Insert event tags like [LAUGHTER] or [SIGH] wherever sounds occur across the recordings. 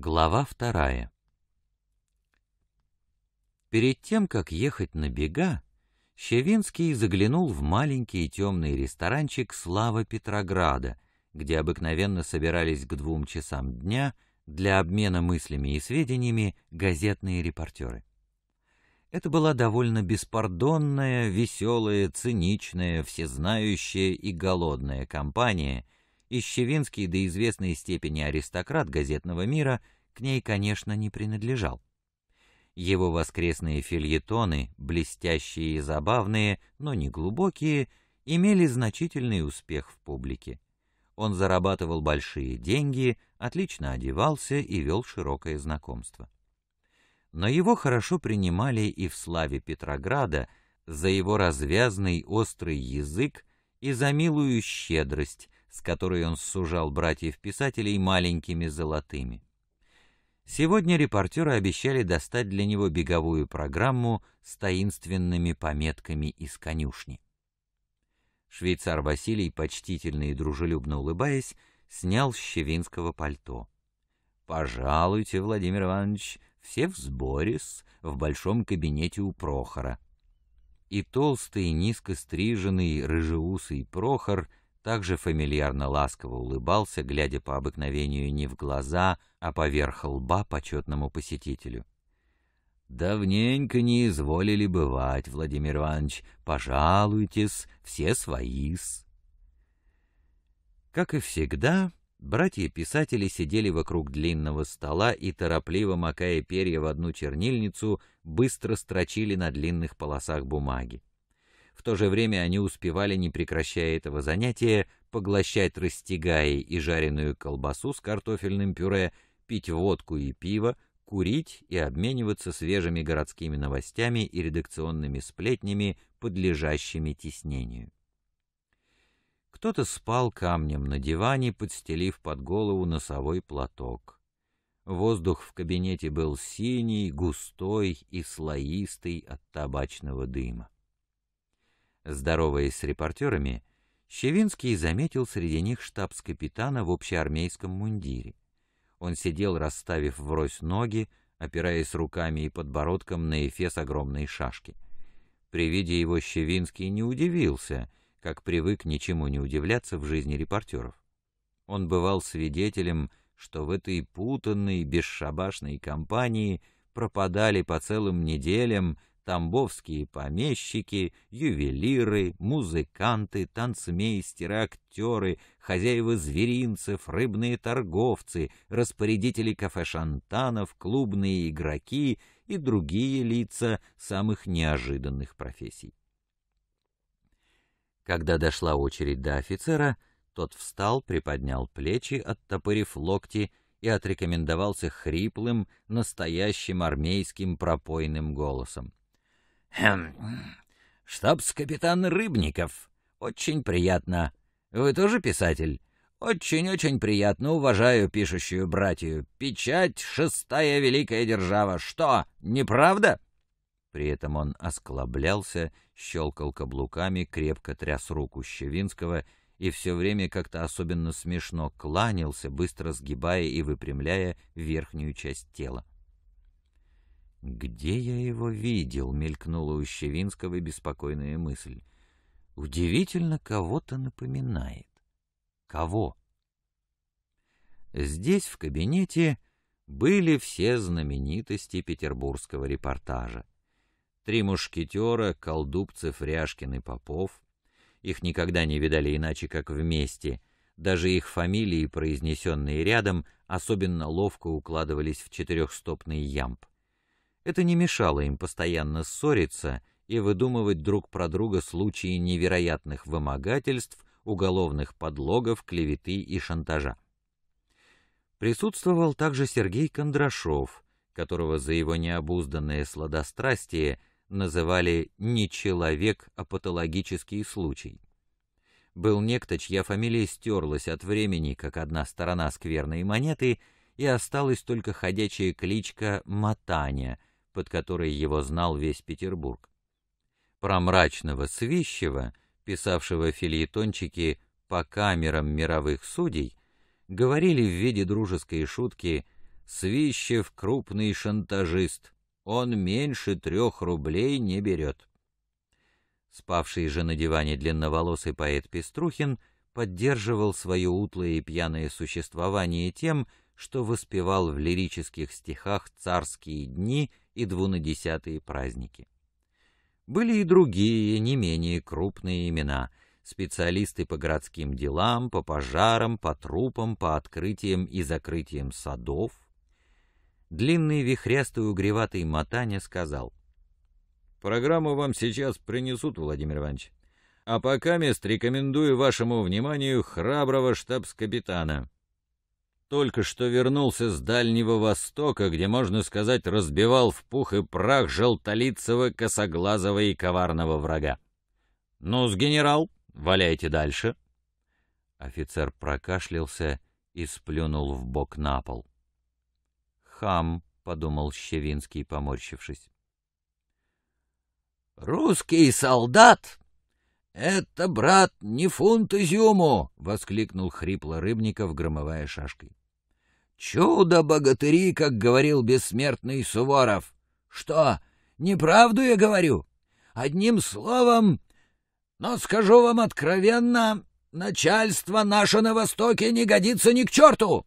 Глава вторая Перед тем, как ехать на бега, Щевинский заглянул в маленький темный ресторанчик «Слава Петрограда», где обыкновенно собирались к двум часам дня для обмена мыслями и сведениями газетные репортеры. Это была довольно беспардонная, веселая, циничная, всезнающая и голодная компания — Ищевинский до известной степени аристократ газетного мира к ней, конечно, не принадлежал. Его воскресные фильетоны, блестящие и забавные, но не глубокие, имели значительный успех в публике. Он зарабатывал большие деньги, отлично одевался и вел широкое знакомство. Но его хорошо принимали и в славе Петрограда за его развязный острый язык и за милую щедрость, с которой он сужал братьев-писателей маленькими золотыми. Сегодня репортеры обещали достать для него беговую программу с таинственными пометками из конюшни. Швейцар Василий, почтительно и дружелюбно улыбаясь, снял с щевинского пальто. «Пожалуйте, Владимир Иванович, все в сборе с в большом кабинете у Прохора». И толстый, низко стриженный, рыжеусый Прохор — также фамильярно ласково улыбался, глядя по обыкновению не в глаза, а поверх лба почетному посетителю. «Давненько не изволили бывать, Владимир Иванович. Пожалуйтесь, все свои-с». Как и всегда, братья-писатели сидели вокруг длинного стола и, торопливо макая перья в одну чернильницу, быстро строчили на длинных полосах бумаги. В то же время они успевали, не прекращая этого занятия, поглощать растягай и жареную колбасу с картофельным пюре, пить водку и пиво, курить и обмениваться свежими городскими новостями и редакционными сплетнями, подлежащими теснению. Кто-то спал камнем на диване, подстелив под голову носовой платок. Воздух в кабинете был синий, густой и слоистый от табачного дыма. Здороваясь с репортерами, Щевинский заметил среди них штабс-капитана в общеармейском мундире. Он сидел, расставив врозь ноги, опираясь руками и подбородком на эфес огромной шашки. При виде его Щевинский не удивился, как привык ничему не удивляться в жизни репортеров. Он бывал свидетелем, что в этой путанной, бесшабашной компании пропадали по целым неделям тамбовские помещики, ювелиры, музыканты, танцмейстеры, актеры, хозяева зверинцев, рыбные торговцы, распорядители кафе-шантанов, клубные игроки и другие лица самых неожиданных профессий. Когда дошла очередь до офицера, тот встал, приподнял плечи, оттопырив локти, и отрекомендовался хриплым, настоящим армейским пропойным голосом. Хм. Штабс-капитан Рыбников. Очень приятно. Вы тоже писатель? Очень-очень приятно, уважаю пишущую братью. Печать — шестая великая держава. Что, неправда?» При этом он осклаблялся, щелкал каблуками, крепко тряс руку Щевинского и все время как-то особенно смешно кланялся, быстро сгибая и выпрямляя верхнюю часть тела. «Где я его видел?» — мелькнула у Щевинского беспокойная мысль. «Удивительно, кого-то напоминает. Кого?» Здесь, в кабинете, были все знаменитости петербургского репортажа. Три мушкетера, Колдубцев, Ряшкин и Попов. Их никогда не видали иначе, как вместе. Даже их фамилии, произнесенные рядом, особенно ловко укладывались в четырехстопный ямб. Это не мешало им постоянно ссориться и выдумывать друг про друга случаи невероятных вымогательств, уголовных подлогов, клеветы и шантажа. Присутствовал также Сергей Кондрашов, которого за его необузданное сладострастие называли не человек, а патологический случай. Был некто, чья фамилия стерлась от времени, как одна сторона скверной монеты, и осталась только ходячая кличка Матаня — под которой его знал весь Петербург. Про мрачного Свищева, писавшего филеетончики по камерам мировых судей, говорили в виде дружеской шутки «Свищев — крупный шантажист, он меньше трех рублей не берет». Спавший же на диване длинноволосый поэт Пеструхин поддерживал свое утлое и пьяное существование тем, что воспевал в лирических стихах царские дни и двунадесятые праздники. Были и другие, не менее крупные имена — специалисты по городским делам, по пожарам, по трупам, по открытиям и закрытиям садов. Длинный вихрястый угреватый Матаня сказал, «Программу вам сейчас принесут, Владимир Иванович, а пока мест рекомендую вашему вниманию храброго штабс-капитана» только что вернулся с Дальнего Востока, где, можно сказать, разбивал в пух и прах желтолицего, косоглазого и коварного врага. «Ну-с, генерал, валяйте дальше!» Офицер прокашлялся и сплюнул в бок на пол. «Хам», — подумал Щевинский, поморщившись. «Русский солдат «Это, брат, не фунт изюму!» — воскликнул хрипло Рыбников, громовая шашкой. «Чудо-богатыри, как говорил бессмертный Суворов! Что, неправду я говорю? Одним словом, но скажу вам откровенно, начальство наше на Востоке не годится ни к черту!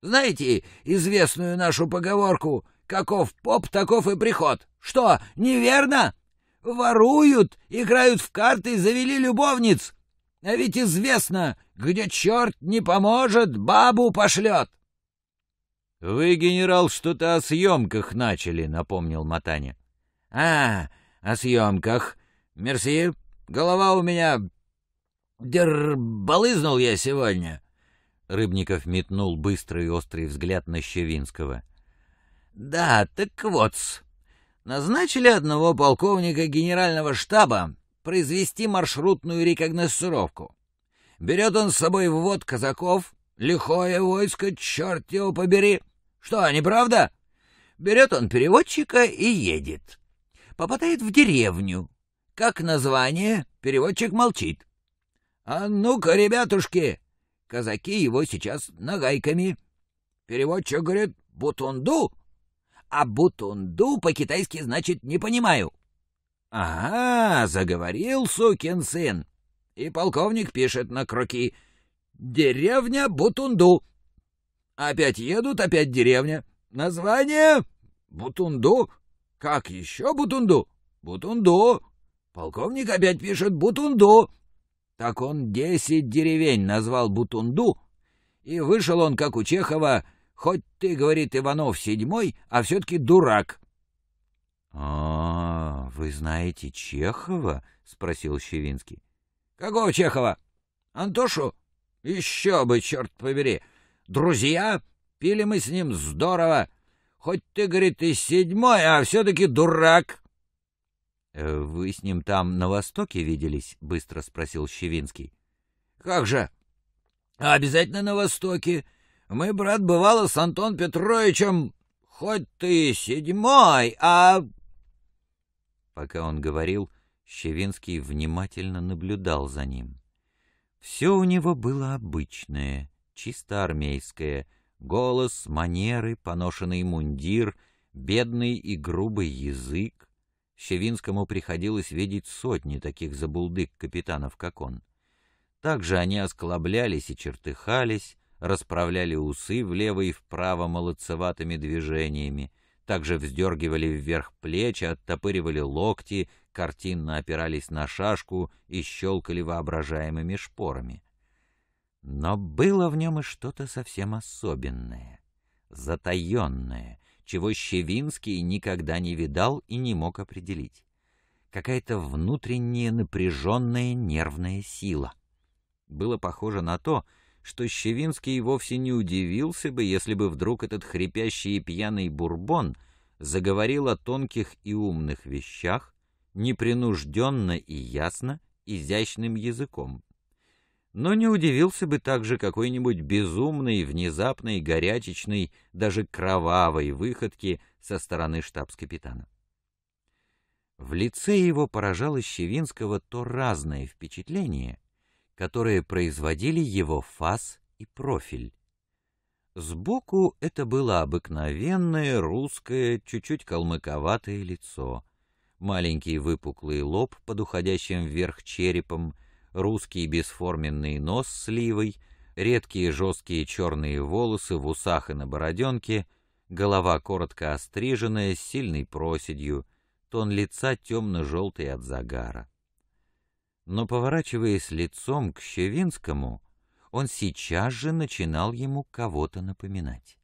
Знаете известную нашу поговорку «каков поп, таков и приход»? Что, неверно?» воруют, играют в карты завели любовниц. А ведь известно, где черт не поможет, бабу пошлет. — Вы, генерал, что-то о съемках начали, — напомнил Матаня. — А, о съемках. Мерси, голова у меня... Дербалызнул я сегодня. Рыбников метнул быстрый и острый взгляд на Щевинского. — Да, так вот -с назначили одного полковника генерального штаба произвести маршрутную рекогносцировку. Берет он с собой ввод казаков, лихое войско, черт его побери. Что, правда? Берет он переводчика и едет. Попадает в деревню. Как название, переводчик молчит. «А ну-ка, ребятушки!» Казаки его сейчас нагайками. Переводчик говорит «Бутунду», а бутунду по-китайски значит «не понимаю». «Ага», — заговорил сукин сын. И полковник пишет на круки. «Деревня Бутунду». Опять едут, опять деревня. Название Бутунду. Как еще Бутунду? Бутунду. Полковник опять пишет Бутунду. Так он десять деревень назвал Бутунду, и вышел он, как у Чехова, Хоть ты, говорит Иванов седьмой, а все-таки дурак. — А, вы знаете Чехова? — спросил Щевинский. — Какого Чехова? Антошу? Еще бы, черт побери! Друзья? Пили мы с ним здорово. Хоть ты, говорит, и седьмой, а все-таки дурак. — э, Вы с ним там на Востоке виделись? — быстро спросил Щевинский. — Как же? А — Обязательно на Востоке. Мы, брат, бывало с Антон Петровичем хоть ты седьмой, а...» Пока он говорил, Щевинский внимательно наблюдал за ним. Все у него было обычное, чисто армейское. Голос, манеры, поношенный мундир, бедный и грубый язык. Щевинскому приходилось видеть сотни таких забулдык капитанов, как он. Также они осклаблялись и чертыхались, расправляли усы влево и вправо молодцеватыми движениями, также вздергивали вверх плечи, оттопыривали локти, картинно опирались на шашку и щелкали воображаемыми шпорами. Но было в нем и что-то совсем особенное, затаенное, чего Щевинский никогда не видал и не мог определить. Какая-то внутренняя напряженная нервная сила. Было похоже на то, что Щевинский вовсе не удивился бы, если бы вдруг этот хрипящий и пьяный бурбон заговорил о тонких и умных вещах, непринужденно и ясно, изящным языком. Но не удивился бы также какой-нибудь безумной, внезапной, горячечной, даже кровавой выходки со стороны штабс-капитана. В лице его поражало Щевинского то разное впечатление, которые производили его фас и профиль. Сбоку это было обыкновенное русское, чуть-чуть калмыковатое лицо. Маленький выпуклый лоб под уходящим вверх черепом, русский бесформенный нос с ливой, редкие жесткие черные волосы в усах и на бороденке, голова коротко остриженная с сильной проседью, тон лица темно-желтый от загара но, поворачиваясь лицом к Щевинскому, он сейчас же начинал ему кого-то напоминать.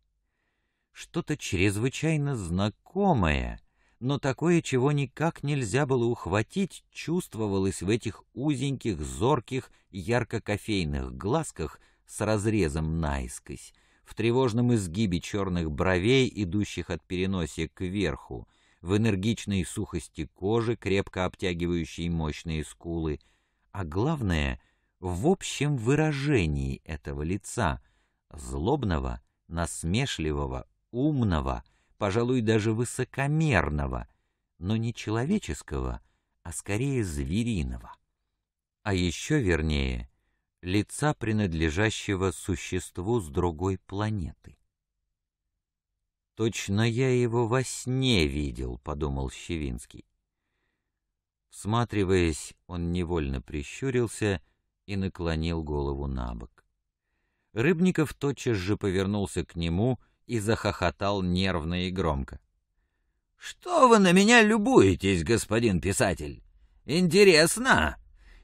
Что-то чрезвычайно знакомое, но такое, чего никак нельзя было ухватить, чувствовалось в этих узеньких, зорких, ярко-кофейных глазках с разрезом наискось, в тревожном изгибе черных бровей, идущих от переносия кверху, в энергичной сухости кожи, крепко обтягивающей мощные скулы, а главное — в общем выражении этого лица, злобного, насмешливого, умного, пожалуй, даже высокомерного, но не человеческого, а скорее звериного. А еще вернее — лица, принадлежащего существу с другой планеты. Точно я его во сне видел, подумал Щевинский. Всматриваясь, он невольно прищурился и наклонил голову на бок. Рыбников тотчас же повернулся к нему и захохотал нервно и громко. — Что вы на меня любуетесь, господин писатель? Интересно!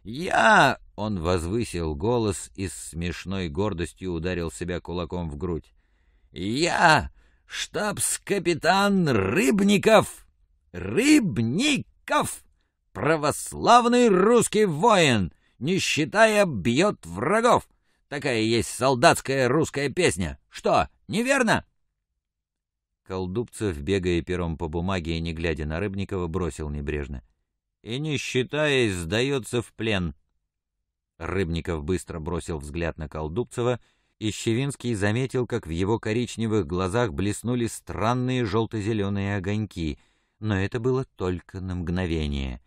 Я... — он возвысил голос и с смешной гордостью ударил себя кулаком в грудь. — Я штабс-капитан Рыбников! Рыбников! Православный русский воин, не считая, бьет врагов! Такая есть солдатская русская песня. Что, неверно?» Колдубцев, бегая пером по бумаге и не глядя на Рыбникова, бросил небрежно. «И не считаясь, сдается в плен». Рыбников быстро бросил взгляд на Колдубцева — Ищевинский заметил, как в его коричневых глазах блеснули странные желто-зеленые огоньки, но это было только на мгновение.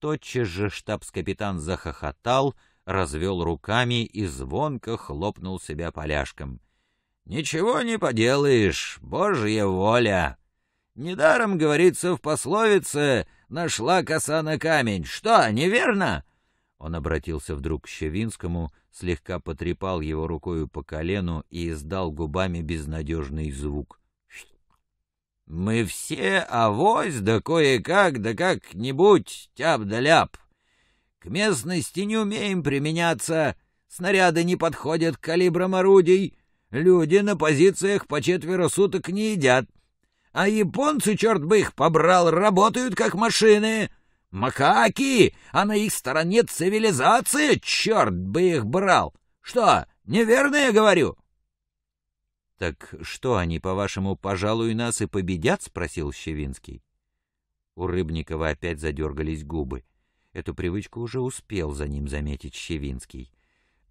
Тотчас же штабс-капитан захохотал, развел руками и звонко хлопнул себя поляшком. «Ничего не поделаешь, божья воля!» Недаром, говорится в пословице, нашла коса на камень. Что, неверно? Он обратился вдруг к Щевинскому, слегка потрепал его рукою по колену и издал губами безнадежный звук. «Мы все авось, да кое-как, да как-нибудь, тяп да ляп. К местности не умеем применяться, снаряды не подходят к калибрам орудий, люди на позициях по четверо суток не едят, а японцы, черт бы их побрал, работают как машины!» Макаки! А на их стороне цивилизация? Черт бы их брал! Что, неверно я говорю?» «Так что они, по-вашему, пожалуй, нас и победят?» — спросил Щевинский. У Рыбникова опять задергались губы. Эту привычку уже успел за ним заметить Щевинский.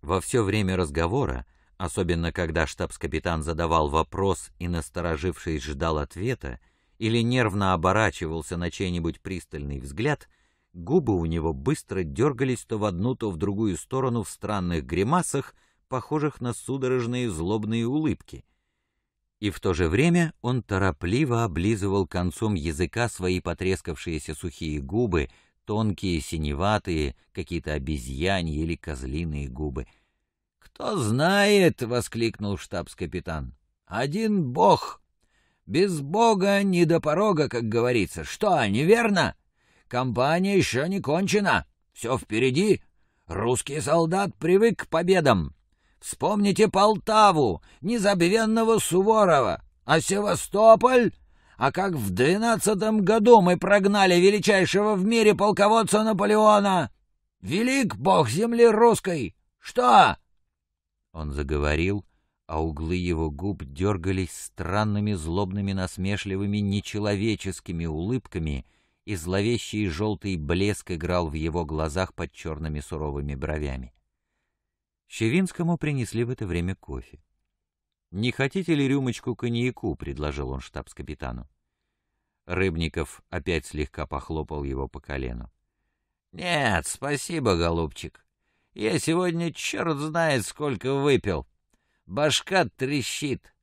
Во все время разговора, особенно когда штабс-капитан задавал вопрос и, насторожившись, ждал ответа, или нервно оборачивался на чей-нибудь пристальный взгляд, губы у него быстро дергались то в одну, то в другую сторону в странных гримасах, похожих на судорожные злобные улыбки. И в то же время он торопливо облизывал концом языка свои потрескавшиеся сухие губы, тонкие, синеватые, какие-то обезьяньи или козлиные губы. «Кто знает!» — воскликнул штабс-капитан. «Один бог без Бога не до порога, как говорится. Что, неверно? Компания еще не кончена. Все впереди. Русский солдат привык к победам. Вспомните Полтаву, незабвенного Суворова, а Севастополь... А как в двенадцатом году мы прогнали величайшего в мире полководца Наполеона! Велик бог земли русской! Что?» Он заговорил, а углы его губ дергались странными злобными насмешливыми нечеловеческими улыбками, и зловещий желтый блеск играл в его глазах под черными суровыми бровями. Щевинскому принесли в это время кофе. «Не хотите ли рюмочку коньяку?» — предложил он штабс-капитану. Рыбников опять слегка похлопал его по колену. «Нет, спасибо, голубчик. Я сегодня черт знает сколько выпил. Башка трещит.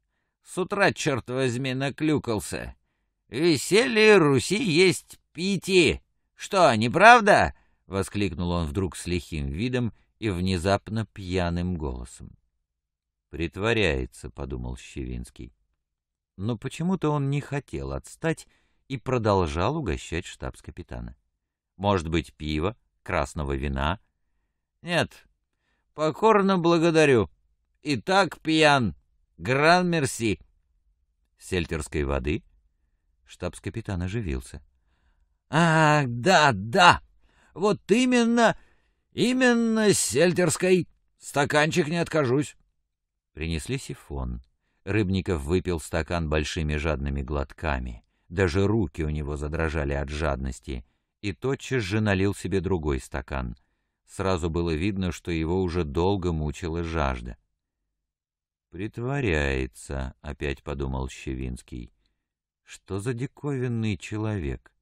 С утра, черт возьми, наклюкался. Веселье Руси есть пити. Что, неправда? — воскликнул он вдруг с лихим видом и внезапно пьяным голосом. «Притворяется», — подумал Щевинский. Но почему-то он не хотел отстать и продолжал угощать штабс-капитана. «Может быть, пиво, красного вина?» «Нет, покорно благодарю и так пьян. Гран-мерси!» «Сельтерской воды?» Штабс-капитан оживился. «Ах, да, да! Вот именно, именно сельтерской! Стаканчик не откажусь!» Принесли сифон. Рыбников выпил стакан большими жадными глотками. Даже руки у него задрожали от жадности. И тотчас же налил себе другой стакан. Сразу было видно, что его уже долго мучила жажда. «Притворяется», — опять подумал Щевинский. «Что за диковинный человек?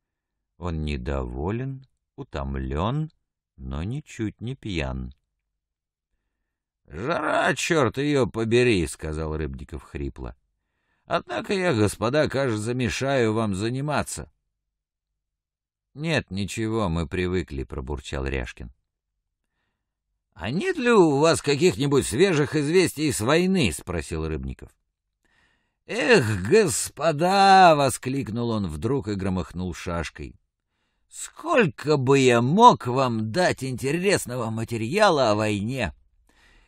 Он недоволен, утомлен, но ничуть не пьян». «Жара, черт ее побери!» — сказал Рыбников хрипло. «Однако я, господа, кажется, мешаю вам заниматься». «Нет, ничего, мы привыкли», — пробурчал Ряшкин. «А нет ли у вас каких-нибудь свежих известий с войны?» — спросил Рыбников. «Эх, господа!» — воскликнул он вдруг и громыхнул шашкой. «Сколько бы я мог вам дать интересного материала о войне!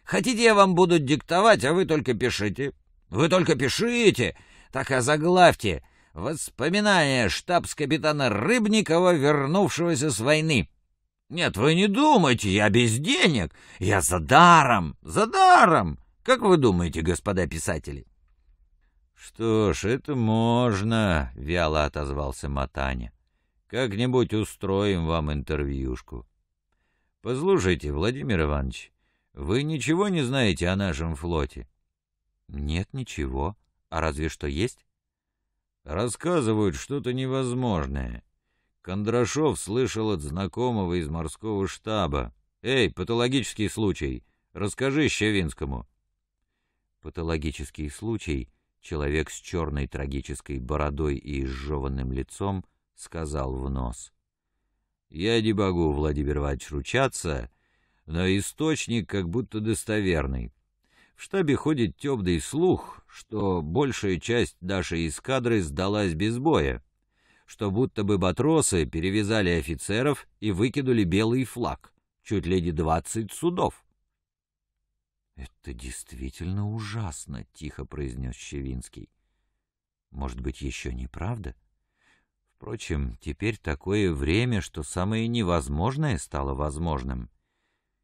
Хотите, я вам буду диктовать, а вы только пишите. Вы только пишите! Так а заглавьте! Воспоминания штабс-капитана Рыбникова, вернувшегося с войны!» Нет, вы не думайте, я без денег. Я за даром, за даром. Как вы думаете, господа писатели? Что ж, это можно, вяло отозвался Матаня. Как-нибудь устроим вам интервьюшку. Послушайте, Владимир Иванович, вы ничего не знаете о нашем флоте? Нет, ничего. А разве что есть? Рассказывают что-то невозможное. Кондрашов слышал от знакомого из морского штаба. «Эй, патологический случай, расскажи Щевинскому". Патологический случай, человек с черной трагической бородой и изжеванным лицом, сказал в нос. «Я не могу, Владимир Иванович, ручаться, но источник как будто достоверный. В штабе ходит темный слух, что большая часть нашей эскадры сдалась без боя что будто бы батросы перевязали офицеров и выкинули белый флаг, чуть ли не двадцать судов. — Это действительно ужасно, — тихо произнес Щевинский. — Может быть, еще неправда? Впрочем, теперь такое время, что самое невозможное стало возможным.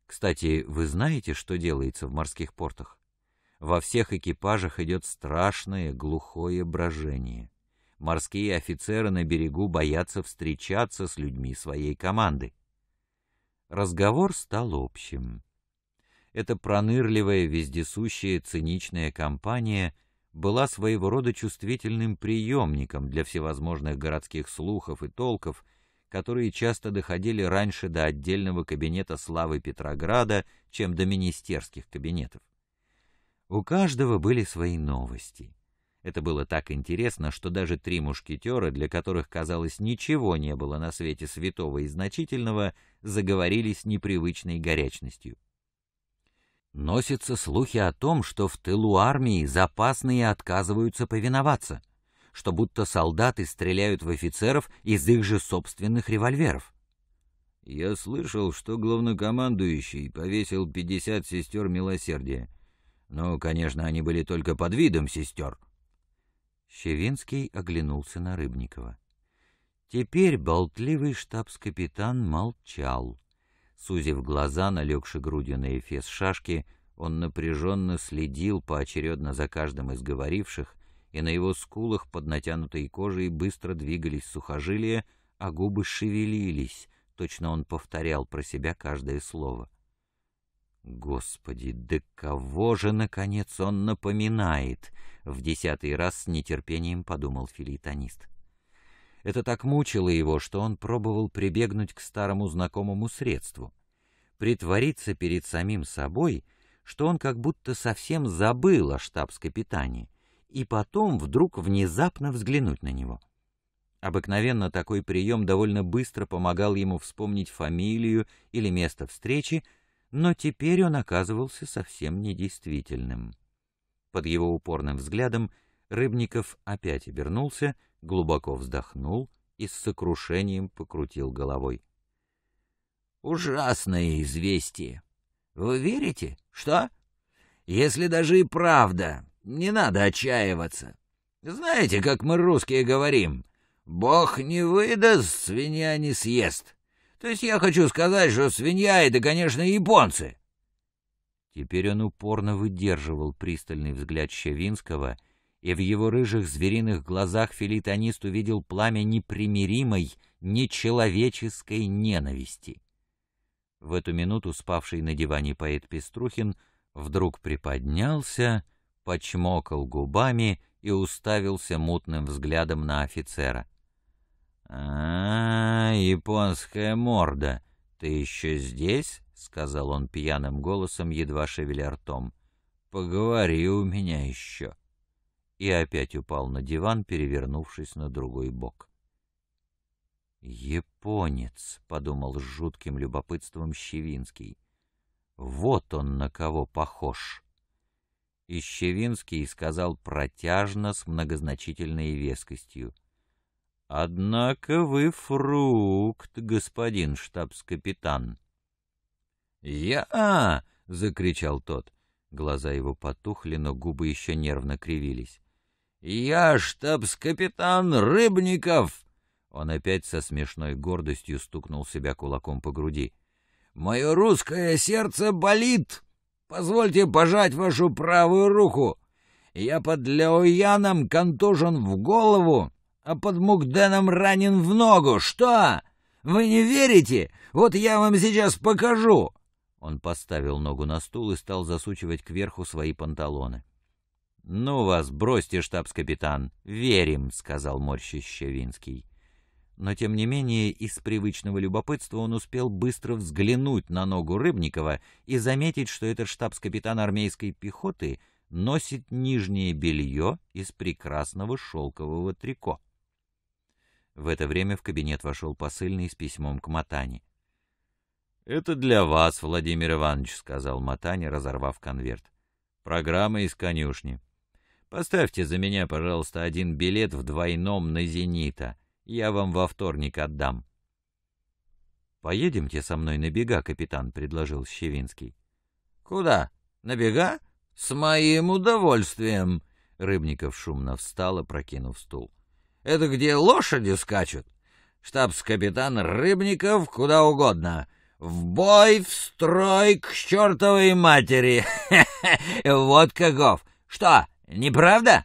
Кстати, вы знаете, что делается в морских портах? Во всех экипажах идет страшное глухое брожение. — морские офицеры на берегу боятся встречаться с людьми своей команды. Разговор стал общим. Эта пронырливая, вездесущая, циничная компания была своего рода чувствительным приемником для всевозможных городских слухов и толков, которые часто доходили раньше до отдельного кабинета славы Петрограда, чем до министерских кабинетов. У каждого были свои новости — это было так интересно, что даже три мушкетера, для которых, казалось, ничего не было на свете святого и значительного, заговорили с непривычной горячностью. Носятся слухи о том, что в тылу армии запасные отказываются повиноваться, что будто солдаты стреляют в офицеров из их же собственных револьверов. Я слышал, что главнокомандующий повесил 50 сестер милосердия. но, конечно, они были только под видом сестер. Щевинский оглянулся на Рыбникова. Теперь болтливый штабс-капитан молчал. Сузив глаза, налегши грудью на эфес шашки, он напряженно следил поочередно за каждым из говоривших, и на его скулах под натянутой кожей быстро двигались сухожилия, а губы шевелились, точно он повторял про себя каждое слово. Господи, да кого же, наконец, он напоминает? В десятый раз с нетерпением подумал филитонист. Это так мучило его, что он пробовал прибегнуть к старому знакомому средству. Притвориться перед самим собой, что он как будто совсем забыл о штабс-капитане, и потом вдруг внезапно взглянуть на него. Обыкновенно такой прием довольно быстро помогал ему вспомнить фамилию или место встречи, но теперь он оказывался совсем недействительным. Под его упорным взглядом Рыбников опять обернулся, глубоко вздохнул и с сокрушением покрутил головой. «Ужасное известие! Вы верите? Что? Если даже и правда, не надо отчаиваться. Знаете, как мы русские говорим, «Бог не выдаст, свинья не съест». То есть я хочу сказать, что свинья — это, конечно, японцы. Теперь он упорно выдерживал пристальный взгляд Щавинского, и в его рыжих звериных глазах филитонист увидел пламя непримиримой, нечеловеческой ненависти. В эту минуту спавший на диване поэт Пеструхин вдруг приподнялся, почмокал губами и уставился мутным взглядом на офицера. А, -а, «А, японская морда, ты еще здесь?» — сказал он пьяным голосом, едва шевеля ртом. «Поговори у меня еще». И опять упал на диван, перевернувшись на другой бок. «Японец», — подумал с жутким любопытством Щевинский. «Вот он на кого похож». И Щевинский сказал протяжно с многозначительной вескостью — Однако вы фрукт, господин штабс-капитан. Я, а, закричал тот. Глаза его потухли, но губы еще нервно кривились. Я штабс-капитан Рыбников. Он опять со смешной гордостью стукнул себя кулаком по груди. Мое русское сердце болит. Позвольте пожать вашу правую руку. Я под Леояном контужен в голову а под Мукденом ранен в ногу. Что? Вы не верите? Вот я вам сейчас покажу!» Он поставил ногу на стул и стал засучивать кверху свои панталоны. «Ну вас, бросьте, штабс-капитан, верим», — сказал морщище Но, тем не менее, из привычного любопытства он успел быстро взглянуть на ногу Рыбникова и заметить, что этот штабс-капитан армейской пехоты носит нижнее белье из прекрасного шелкового трико. В это время в кабинет вошел посыльный с письмом к Матане. «Это для вас, Владимир Иванович», — сказал Матане, разорвав конверт. «Программа из конюшни. Поставьте за меня, пожалуйста, один билет в двойном на «Зенита». Я вам во вторник отдам». «Поедемте со мной на бега, капитан», — предложил Щевинский. «Куда? На бега? С моим удовольствием!» Рыбников шумно встал, опрокинув стул. Это где лошади скачут? Штабс-капитан Рыбников куда угодно. В бой, в строй, к чертовой матери. [LAUGHS] Вот каков. Что, неправда?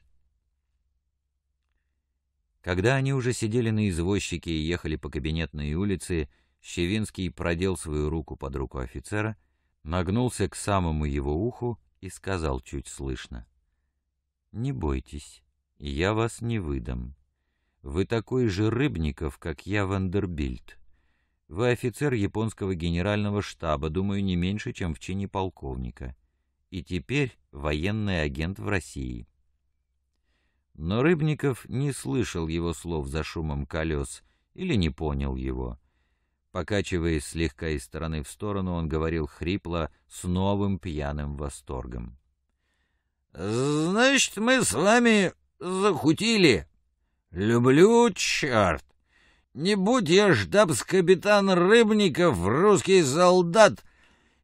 Когда они уже сидели на извозчике и ехали по кабинетной улице, Щевинский продел свою руку под руку офицера, нагнулся к самому его уху и сказал чуть слышно. «Не бойтесь, я вас не выдам». Вы такой же Рыбников, как я Вандербильд. Вы офицер японского генерального штаба, думаю, не меньше, чем в чине полковника. И теперь военный агент в России. Но Рыбников не слышал его слов за шумом колес или не понял его. Покачиваясь слегка из стороны в сторону, он говорил хрипло, с новым пьяным восторгом. «Значит, мы с вами захутили!» «Люблю, черт! Не будь я штабс-капитан Рыбников, русский солдат,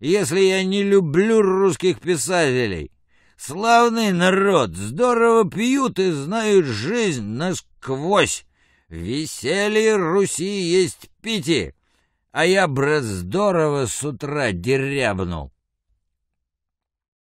если я не люблю русских писателей. Славный народ, здорово пьют и знают жизнь насквозь. Веселье Руси есть пити, а я, брат, здорово с утра дерябнул.